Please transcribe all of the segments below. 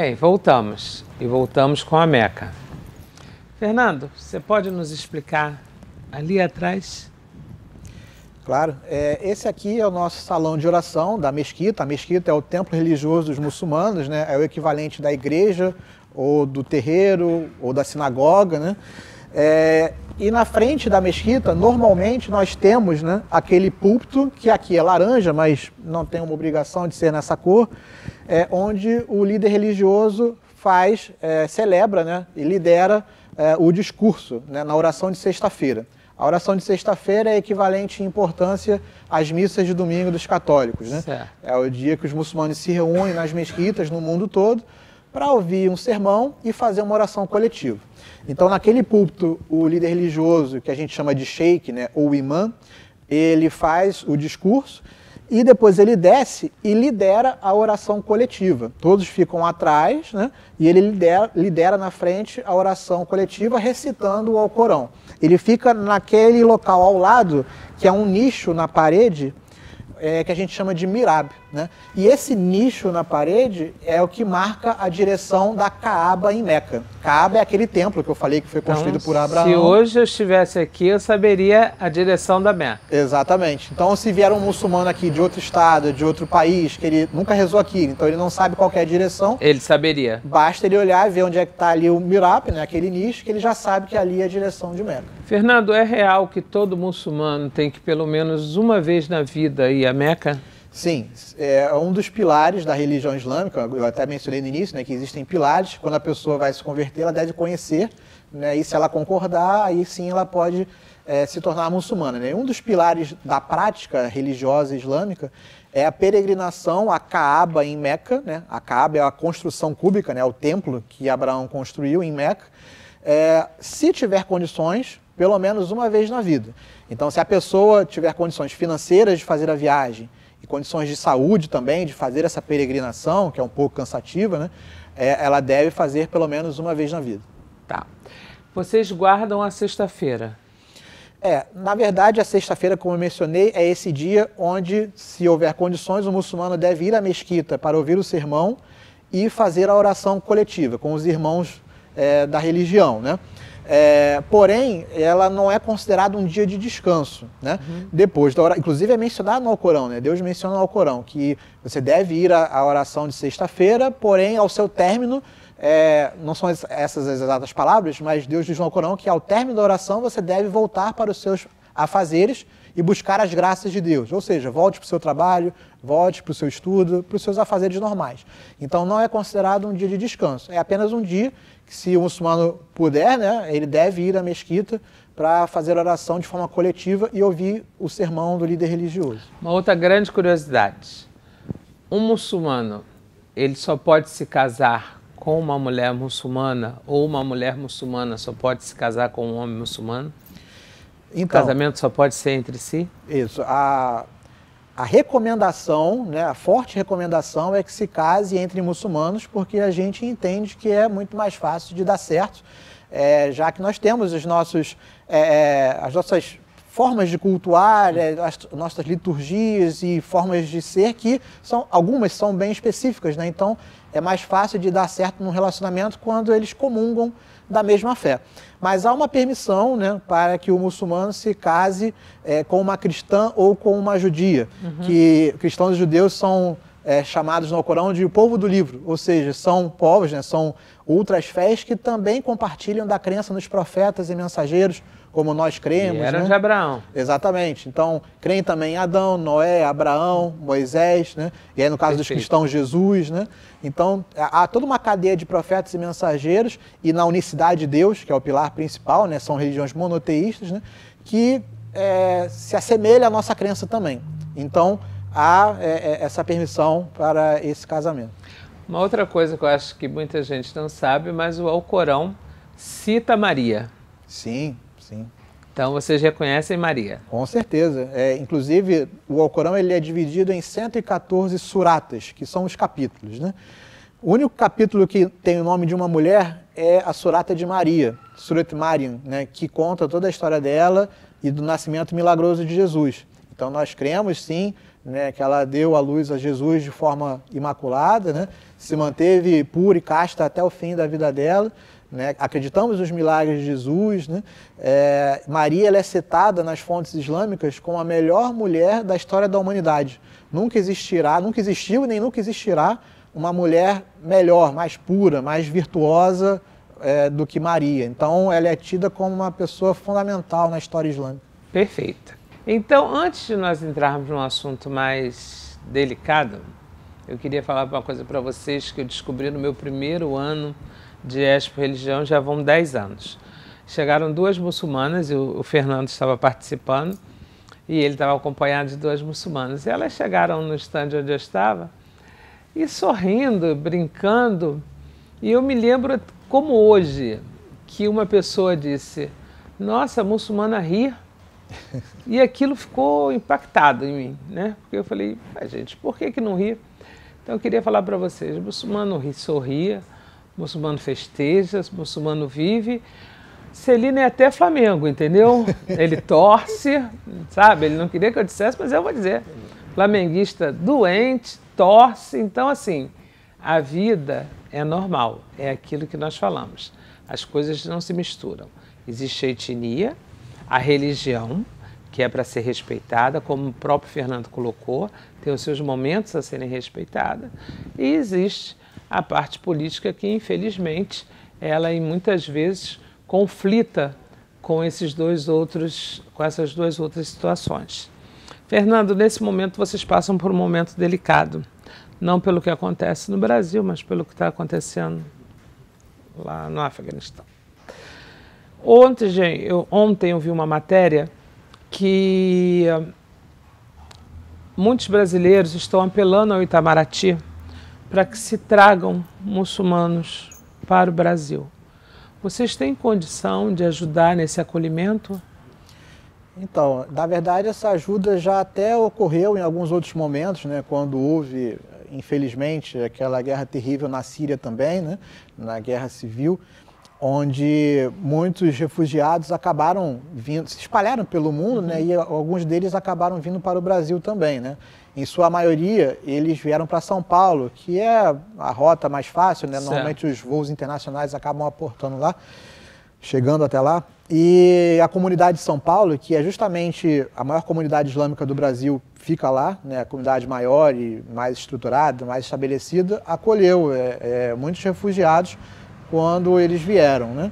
Bem, voltamos e voltamos com a Meca. Fernando, você pode nos explicar ali atrás? Claro, é, esse aqui é o nosso salão de oração da mesquita. A mesquita é o templo religioso dos muçulmanos, né? é o equivalente da igreja ou do terreiro ou da sinagoga. Né? É, e na frente da mesquita, normalmente nós temos né, aquele púlpito, que aqui é laranja, mas não tem uma obrigação de ser nessa cor, é, onde o líder religioso faz, é, celebra né, e lidera é, o discurso né, na oração de sexta-feira. A oração de sexta-feira é equivalente em importância às missas de domingo dos católicos. Né? É o dia que os muçulmanos se reúnem nas mesquitas no mundo todo para ouvir um sermão e fazer uma oração coletiva. Então, naquele púlpito, o líder religioso, que a gente chama de sheik, né, ou imã, ele faz o discurso e depois ele desce e lidera a oração coletiva. Todos ficam atrás, né? E ele lidera, lidera na frente a oração coletiva recitando o Alcorão. Ele fica naquele local ao lado, que é um nicho na parede, é, que a gente chama de mirab. Né? E esse nicho na parede é o que marca a direção da Caaba em Meca. Caaba é aquele templo que eu falei que foi então, construído então, por Abraão. Se hoje eu estivesse aqui, eu saberia a direção da Meca. Exatamente. Então, se vier um muçulmano aqui de outro estado, de outro país, que ele nunca rezou aqui, então ele não sabe qual é a direção. Ele saberia. Basta ele olhar e ver onde é que está ali o mirap, né? aquele nicho, que ele já sabe que ali é a direção de Meca. Fernando, é real que todo muçulmano tem que pelo menos uma vez na vida ir a Meca? Sim, é um dos pilares da religião islâmica, eu até mencionei no início, né, que existem pilares, quando a pessoa vai se converter, ela deve conhecer, né, e se ela concordar, aí sim ela pode é, se tornar muçulmana. Né? Um dos pilares da prática religiosa islâmica é a peregrinação à Caaba em Meca, né? a Caaba é a construção cúbica, né, é o templo que Abraão construiu em Meca, é, se tiver condições, pelo menos uma vez na vida. Então, se a pessoa tiver condições financeiras de fazer a viagem, e condições de saúde também, de fazer essa peregrinação, que é um pouco cansativa, né? É, ela deve fazer pelo menos uma vez na vida. Tá. Vocês guardam a sexta-feira? É, na verdade, a sexta-feira, como eu mencionei, é esse dia onde, se houver condições, o muçulmano deve ir à mesquita para ouvir o sermão e fazer a oração coletiva com os irmãos é, da religião, né? É, porém, ela não é considerada um dia de descanso, né? Uhum. Depois da oração, inclusive é mencionado no Alcorão, né? Deus menciona no Alcorão que você deve ir à oração de sexta-feira, porém ao seu término, é, não são essas as exatas palavras, mas Deus diz no Alcorão que ao término da oração você deve voltar para os seus afazeres e buscar as graças de Deus. Ou seja, volte para o seu trabalho, volte para o seu estudo, para os seus afazeres normais. Então não é considerado um dia de descanso, é apenas um dia que, se o muçulmano puder, né, ele deve ir à mesquita para fazer oração de forma coletiva e ouvir o sermão do líder religioso. Uma outra grande curiosidade: um muçulmano ele só pode se casar com uma mulher muçulmana ou uma mulher muçulmana só pode se casar com um homem muçulmano? Então, casamento só pode ser entre si? Isso. A, a recomendação, né, a forte recomendação é que se case entre muçulmanos, porque a gente entende que é muito mais fácil de dar certo, é, já que nós temos os nossos, é, é as nossas formas de cultuar, é, as nossas liturgias e formas de ser que são algumas são bem específicas, né? Então é mais fácil de dar certo num relacionamento quando eles comungam da mesma fé. Mas há uma permissão né, para que o muçulmano se case é, com uma cristã ou com uma judia, uhum. que cristãos e judeus são é, chamados no Corão de povo do livro, ou seja, são povos, né, são outras fés que também compartilham da crença nos profetas e mensageiros, como nós cremos. E eram né? de Abraão. Exatamente. Então, creem também em Adão, Noé, Abraão, Moisés, né? E aí, no caso Perfeito. dos cristãos, Jesus, né? Então, há toda uma cadeia de profetas e mensageiros, e na unicidade de Deus, que é o pilar principal, né? São religiões monoteístas, né? Que é, se assemelha à nossa crença também. Então, há é, é essa permissão para esse casamento. Uma outra coisa que eu acho que muita gente não sabe, mas o Alcorão cita Maria. Sim, sim. Então vocês reconhecem Maria? Com certeza. É, inclusive, o Alcorão ele é dividido em 114 suratas, que são os capítulos. Né? O único capítulo que tem o nome de uma mulher é a Surata de Maria, Surat Mariam, né, que conta toda a história dela e do nascimento milagroso de Jesus. Então nós cremos sim né, que ela deu à luz a Jesus de forma imaculada, né, se manteve pura e casta até o fim da vida dela. Né, acreditamos nos milagres de Jesus. Né? É, Maria é citada nas fontes islâmicas como a melhor mulher da história da humanidade. Nunca existirá, nunca existiu nem nunca existirá uma mulher melhor, mais pura, mais virtuosa é, do que Maria. Então, ela é tida como uma pessoa fundamental na história islâmica. Perfeito. Então, antes de nós entrarmos num assunto mais delicado, eu queria falar uma coisa para vocês que eu descobri no meu primeiro ano de Expo Religião, já vão 10 anos. Chegaram duas muçulmanas, e o Fernando estava participando, e ele estava acompanhado de duas muçulmanas. E elas chegaram no estande onde eu estava, e sorrindo, brincando, e eu me lembro como hoje que uma pessoa disse: Nossa, muçulmana rir". E aquilo ficou impactado em mim, né? Porque eu falei, ah, gente, por que, que não ri? Então eu queria falar para vocês, o muçulmano ri, sorria, o muçulmano festeja, o muçulmano vive. Celina é até Flamengo, entendeu? Ele torce, sabe? Ele não queria que eu dissesse, mas eu vou dizer. Flamenguista doente, torce. Então, assim, a vida é normal, é aquilo que nós falamos. As coisas não se misturam. Existe a etnia, a religião, que é para ser respeitada, como o próprio Fernando colocou, tem os seus momentos a serem respeitada, e existe a parte política que, infelizmente, ela em muitas vezes conflita com esses dois outros, com essas duas outras situações. Fernando, nesse momento vocês passam por um momento delicado, não pelo que acontece no Brasil, mas pelo que está acontecendo lá no Afeganistão. Ontem eu, ontem eu vi uma matéria que ah, muitos brasileiros estão apelando ao Itamaraty para que se tragam muçulmanos para o Brasil. Vocês têm condição de ajudar nesse acolhimento? Então, na verdade, essa ajuda já até ocorreu em alguns outros momentos, né, quando houve, infelizmente, aquela guerra terrível na Síria também, né, na guerra civil onde muitos refugiados acabaram vindo, se espalharam pelo mundo, uhum. né, e alguns deles acabaram vindo para o Brasil também, né? Em sua maioria, eles vieram para São Paulo, que é a rota mais fácil, né? Certo. Normalmente os voos internacionais acabam aportando lá, chegando até lá. E a comunidade de São Paulo, que é justamente a maior comunidade islâmica do Brasil, fica lá, né? A comunidade maior e mais estruturada, mais estabelecida, acolheu é, é, muitos refugiados quando eles vieram. Né?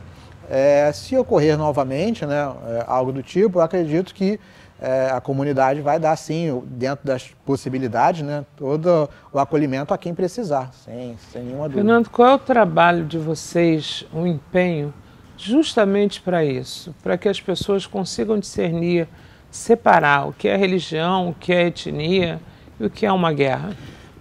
É, se ocorrer novamente né, é, algo do tipo, eu acredito que é, a comunidade vai dar, sim, dentro das possibilidades, né, todo o acolhimento a quem precisar, sem, sem nenhuma dúvida. Fernando, qual é o trabalho de vocês, o um empenho, justamente para isso? Para que as pessoas consigam discernir, separar o que é religião, o que é etnia e o que é uma guerra?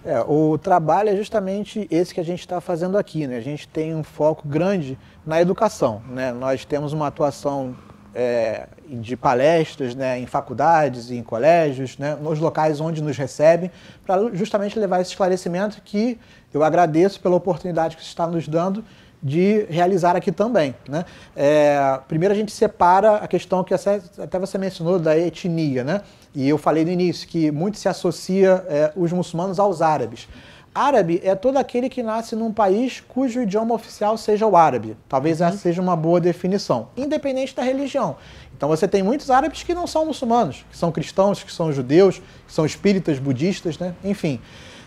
É, o trabalho é justamente esse que a gente está fazendo aqui. Né? A gente tem um foco grande na educação. Né? Nós temos uma atuação é, de palestras né, em faculdades e em colégios, né, nos locais onde nos recebem, para justamente levar esse esclarecimento que eu agradeço pela oportunidade que você está nos dando de realizar aqui também. Né? É, primeiro a gente separa a questão que até você mencionou da etnia. Né? E eu falei no início que muito se associa é, os muçulmanos aos árabes. Árabe é todo aquele que nasce num país cujo idioma oficial seja o árabe. Talvez uhum. essa seja uma boa definição, independente da religião. Então você tem muitos árabes que não são muçulmanos, que são cristãos, que são judeus, que são espíritas, budistas, né? Enfim.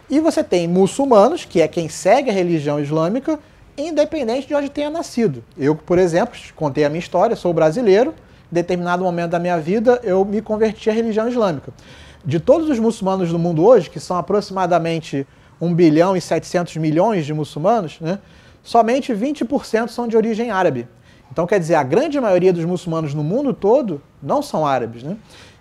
E você tem muçulmanos, que é quem segue a religião islâmica, independente de onde tenha nascido. Eu, por exemplo, contei a minha história, sou brasileiro, determinado momento da minha vida, eu me converti à religião islâmica. De todos os muçulmanos do mundo hoje, que são aproximadamente 1 bilhão e 700 milhões de muçulmanos, né, somente 20% são de origem árabe. Então, quer dizer, a grande maioria dos muçulmanos no mundo todo não são árabes. Né?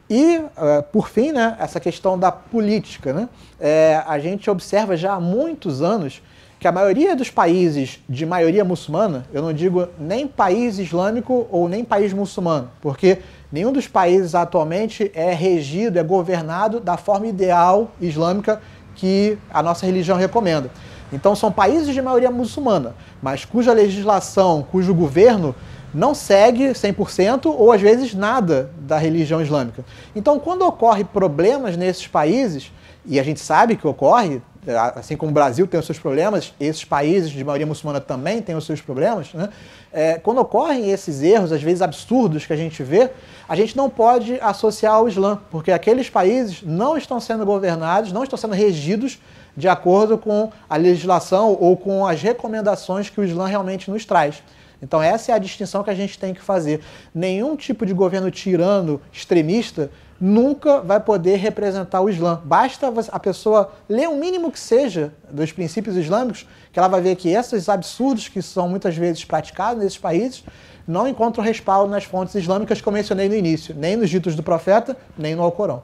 E, eh, por fim, né, essa questão da política. Né? É, a gente observa já há muitos anos que a maioria dos países de maioria muçulmana, eu não digo nem país islâmico ou nem país muçulmano, porque nenhum dos países atualmente é regido, é governado da forma ideal islâmica que a nossa religião recomenda. Então são países de maioria muçulmana, mas cuja legislação, cujo governo não segue 100% ou às vezes nada da religião islâmica. Então quando ocorre problemas nesses países, e a gente sabe que ocorre, assim como o Brasil tem os seus problemas, esses países de maioria muçulmana também têm os seus problemas, né? é, quando ocorrem esses erros, às vezes absurdos, que a gente vê, a gente não pode associar ao Islã, porque aqueles países não estão sendo governados, não estão sendo regidos de acordo com a legislação ou com as recomendações que o Islã realmente nos traz. Então, essa é a distinção que a gente tem que fazer. Nenhum tipo de governo tirano, extremista, nunca vai poder representar o Islã. Basta a pessoa ler o mínimo que seja dos princípios islâmicos, que ela vai ver que esses absurdos que são muitas vezes praticados nesses países não encontram respaldo nas fontes islâmicas que eu mencionei no início, nem nos ditos do profeta, nem no Alcorão.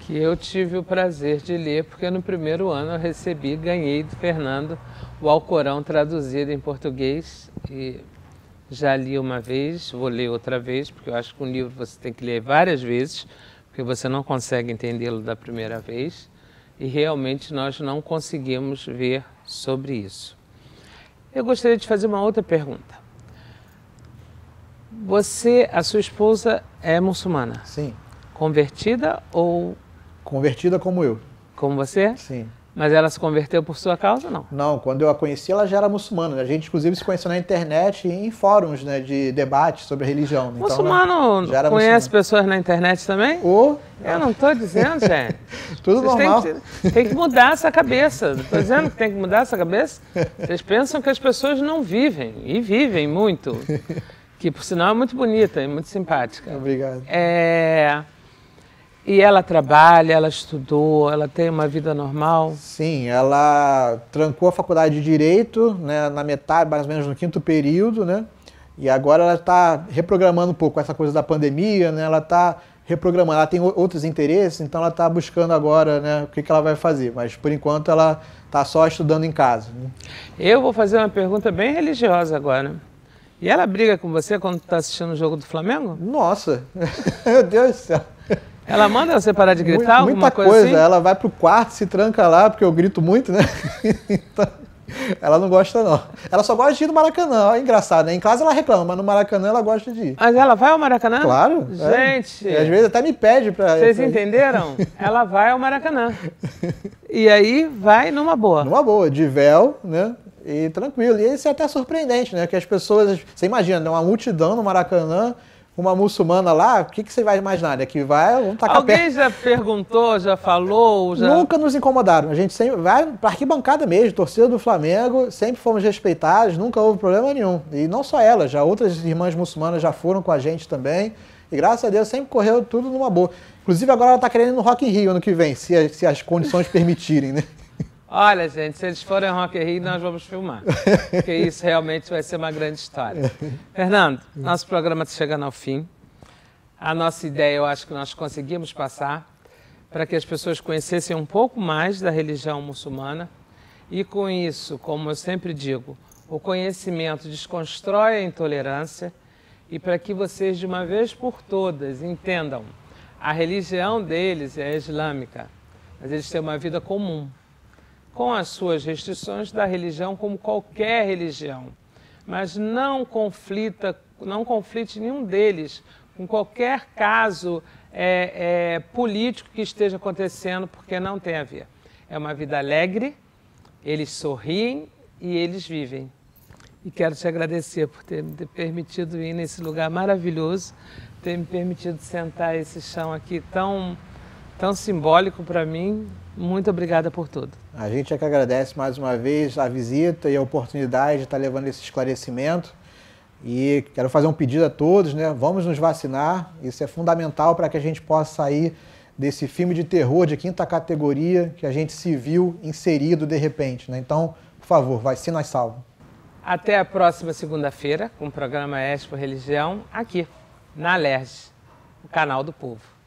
Que eu tive o prazer de ler, porque no primeiro ano eu recebi, ganhei do Fernando o Alcorão traduzido em português e já li uma vez, vou ler outra vez, porque eu acho que um livro você tem que ler várias vezes porque você não consegue entendê-lo da primeira vez e realmente nós não conseguimos ver sobre isso. Eu gostaria de fazer uma outra pergunta. Você, a sua esposa é muçulmana? Sim. Convertida ou? Convertida como eu. Como você? Sim. Mas ela se converteu por sua causa não? Não, quando eu a conheci, ela já era muçulmana. Né? A gente, inclusive, se conheceu na internet e em fóruns né, de debate sobre religião. Né? Então, muçulmano já era conhece muçulmano. pessoas na internet também? Ou... Eu não estou dizendo, gente. Tudo Vocês normal. Têm tem que mudar essa cabeça. Estou dizendo que tem que mudar essa cabeça. Vocês pensam que as pessoas não vivem, e vivem muito. Que, por sinal, é muito bonita e muito simpática. Obrigado. É... E ela trabalha, ela estudou, ela tem uma vida normal? Sim, ela trancou a faculdade de Direito, né, na metade, mais ou menos no quinto período, né? E agora ela está reprogramando um pouco essa coisa da pandemia, né? Ela está reprogramando, ela tem outros interesses, então ela está buscando agora né, o que, que ela vai fazer. Mas por enquanto ela está só estudando em casa. Né? Eu vou fazer uma pergunta bem religiosa agora. Né. E ela briga com você quando está assistindo o jogo do Flamengo? Nossa, meu Deus do céu. Ela manda você parar de gritar? Muita, muita coisa. coisa assim? Ela vai pro quarto, se tranca lá, porque eu grito muito, né? então, ela não gosta, não. Ela só gosta de ir no Maracanã. É engraçado, né? Em casa ela reclama, mas no Maracanã ela gosta de ir. Mas ela vai ao Maracanã? Claro. É. Gente. É. às vezes até me pede pra. Vocês pra entenderam? ela vai ao Maracanã. E aí vai numa boa. Numa boa, de véu, né? E tranquilo. E isso é até surpreendente, né? Que as pessoas. Você imagina, né? uma multidão no Maracanã uma muçulmana lá, o que, que você vai imaginar? Né? Que vai, vamos tacar Alguém perto. já perguntou, já falou? Já... Nunca nos incomodaram. A gente sempre vai para arquibancada mesmo, torcida do Flamengo, sempre fomos respeitados, nunca houve problema nenhum. E não só ela, já outras irmãs muçulmanas já foram com a gente também. E graças a Deus sempre correu tudo numa boa. Inclusive agora ela está querendo ir no Rock in Rio ano que vem, se, se as condições permitirem, né? Olha, gente, se eles forem Rock and Rio, nós vamos filmar. Porque isso realmente vai ser uma grande história. Fernando, nosso programa está chegando ao fim. A nossa ideia, eu acho que nós conseguimos passar para que as pessoas conhecessem um pouco mais da religião muçulmana. E com isso, como eu sempre digo, o conhecimento desconstrói a intolerância e para que vocês, de uma vez por todas, entendam a religião deles é islâmica, mas eles têm uma vida comum com as suas restrições da religião como qualquer religião, mas não conflita, não conflite nenhum deles com qualquer caso é, é, político que esteja acontecendo, porque não tem a ver. É uma vida alegre, eles sorriem e eles vivem. E quero te agradecer por ter me permitido ir nesse lugar maravilhoso, ter me permitido sentar esse chão aqui tão tão simbólico para mim. Muito obrigada por tudo. A gente é que agradece mais uma vez a visita e a oportunidade de estar levando esse esclarecimento. E quero fazer um pedido a todos, né? Vamos nos vacinar. Isso é fundamental para que a gente possa sair desse filme de terror de quinta categoria que a gente se viu inserido de repente. Né? Então, por favor, vacina salvo. Até a próxima segunda-feira com o programa Expo Religião aqui na Alerj, o canal do povo.